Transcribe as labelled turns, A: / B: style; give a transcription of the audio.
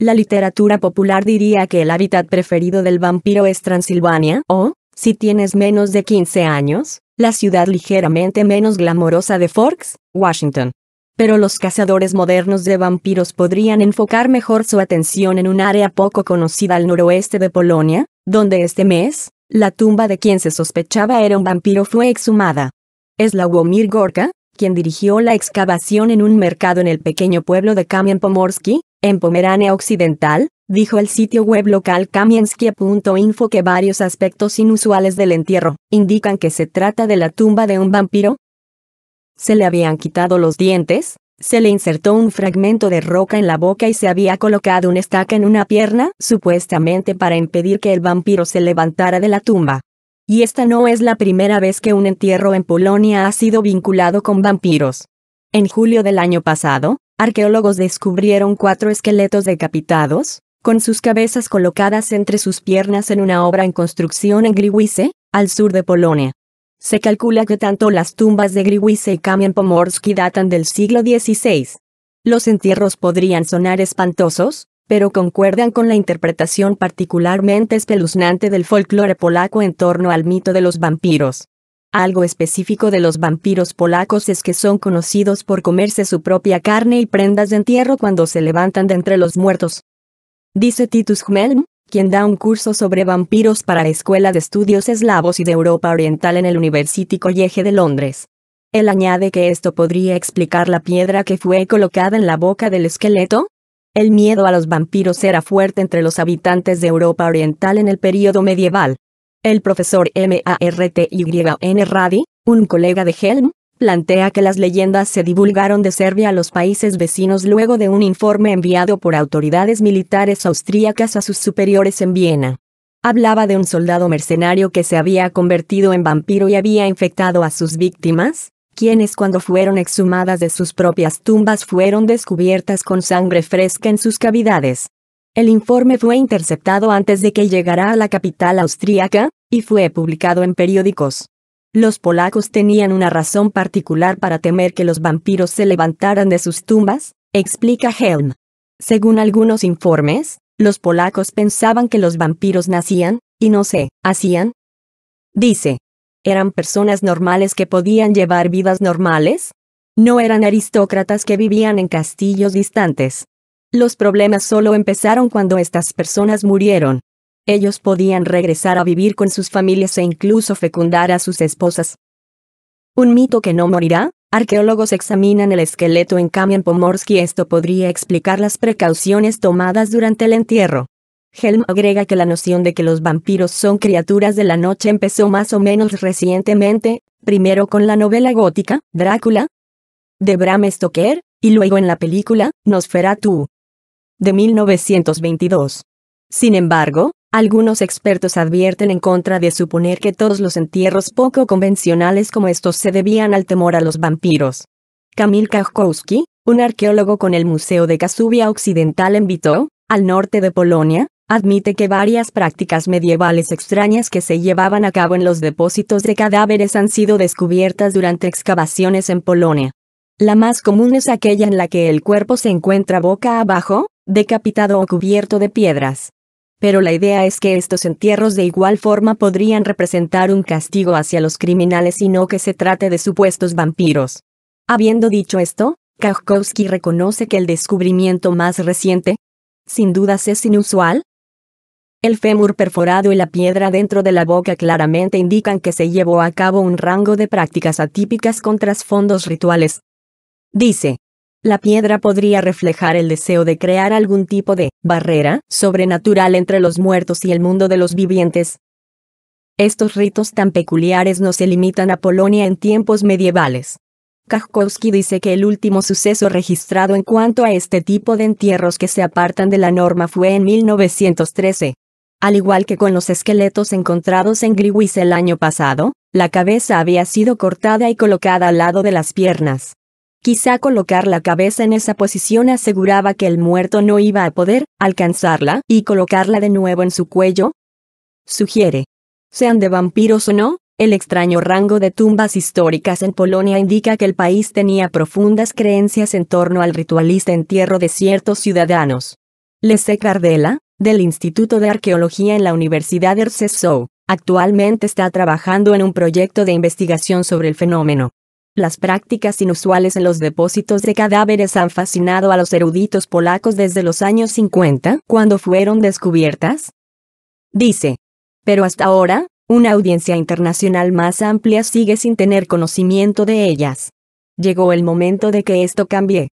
A: La literatura popular diría que el hábitat preferido del vampiro es Transilvania, o, si tienes menos de 15 años, la ciudad ligeramente menos glamorosa de Forks, Washington. Pero los cazadores modernos de vampiros podrían enfocar mejor su atención en un área poco conocida al noroeste de Polonia, donde este mes, la tumba de quien se sospechaba era un vampiro fue exhumada. Es Lawomir Gorka, quien dirigió la excavación en un mercado en el pequeño pueblo de Kamian Pomorski, en Pomerania Occidental, dijo el sitio web local kamienskie.info que varios aspectos inusuales del entierro indican que se trata de la tumba de un vampiro. Se le habían quitado los dientes, se le insertó un fragmento de roca en la boca y se había colocado una estaca en una pierna, supuestamente para impedir que el vampiro se levantara de la tumba. Y esta no es la primera vez que un entierro en Polonia ha sido vinculado con vampiros. En julio del año pasado, arqueólogos descubrieron cuatro esqueletos decapitados, con sus cabezas colocadas entre sus piernas en una obra en construcción en Griwice, al sur de Polonia. Se calcula que tanto las tumbas de Griwice y Kamian Pomorski datan del siglo XVI. Los entierros podrían sonar espantosos, pero concuerdan con la interpretación particularmente espeluznante del folclore polaco en torno al mito de los vampiros. Algo específico de los vampiros polacos es que son conocidos por comerse su propia carne y prendas de entierro cuando se levantan de entre los muertos. Dice Titus Gmelm, quien da un curso sobre vampiros para la Escuela de Estudios Eslavos y de Europa Oriental en el University College de Londres. Él añade que esto podría explicar la piedra que fue colocada en la boca del esqueleto. El miedo a los vampiros era fuerte entre los habitantes de Europa Oriental en el período medieval. El profesor M.A.R.T.Y.N. Radi, un colega de Helm, plantea que las leyendas se divulgaron de Serbia a los países vecinos luego de un informe enviado por autoridades militares austríacas a sus superiores en Viena. Hablaba de un soldado mercenario que se había convertido en vampiro y había infectado a sus víctimas, quienes cuando fueron exhumadas de sus propias tumbas fueron descubiertas con sangre fresca en sus cavidades. El informe fue interceptado antes de que llegara a la capital austríaca, y fue publicado en periódicos. Los polacos tenían una razón particular para temer que los vampiros se levantaran de sus tumbas, explica Helm. Según algunos informes, los polacos pensaban que los vampiros nacían, y no se, hacían. Dice. Eran personas normales que podían llevar vidas normales. No eran aristócratas que vivían en castillos distantes. Los problemas solo empezaron cuando estas personas murieron. Ellos podían regresar a vivir con sus familias e incluso fecundar a sus esposas. ¿Un mito que no morirá? Arqueólogos examinan el esqueleto en kamian Pomorsky y esto podría explicar las precauciones tomadas durante el entierro. Helm agrega que la noción de que los vampiros son criaturas de la noche empezó más o menos recientemente, primero con la novela gótica, Drácula, de Bram Stoker, y luego en la película, Nosferatu de 1922. Sin embargo, algunos expertos advierten en contra de suponer que todos los entierros poco convencionales como estos se debían al temor a los vampiros. Kamil Kajkowski, un arqueólogo con el Museo de Casubia Occidental en Vito, al norte de Polonia, admite que varias prácticas medievales extrañas que se llevaban a cabo en los depósitos de cadáveres han sido descubiertas durante excavaciones en Polonia. La más común es aquella en la que el cuerpo se encuentra boca abajo, decapitado o cubierto de piedras. Pero la idea es que estos entierros de igual forma podrían representar un castigo hacia los criminales y no que se trate de supuestos vampiros. Habiendo dicho esto, Kajkowski reconoce que el descubrimiento más reciente, sin dudas es inusual, el fémur perforado y la piedra dentro de la boca claramente indican que se llevó a cabo un rango de prácticas atípicas con trasfondos rituales. Dice. La piedra podría reflejar el deseo de crear algún tipo de barrera sobrenatural entre los muertos y el mundo de los vivientes. Estos ritos tan peculiares no se limitan a Polonia en tiempos medievales. Kachkowski dice que el último suceso registrado en cuanto a este tipo de entierros que se apartan de la norma fue en 1913. Al igual que con los esqueletos encontrados en Griwis el año pasado, la cabeza había sido cortada y colocada al lado de las piernas. Quizá colocar la cabeza en esa posición aseguraba que el muerto no iba a poder alcanzarla y colocarla de nuevo en su cuello. Sugiere. Sean de vampiros o no, el extraño rango de tumbas históricas en Polonia indica que el país tenía profundas creencias en torno al ritualista entierro de ciertos ciudadanos. Leszek Gardela, del Instituto de Arqueología en la Universidad de actualmente está trabajando en un proyecto de investigación sobre el fenómeno. Las prácticas inusuales en los depósitos de cadáveres han fascinado a los eruditos polacos desde los años 50, cuando fueron descubiertas. Dice. Pero hasta ahora, una audiencia internacional más amplia sigue sin tener conocimiento de ellas. Llegó el momento de que esto cambie.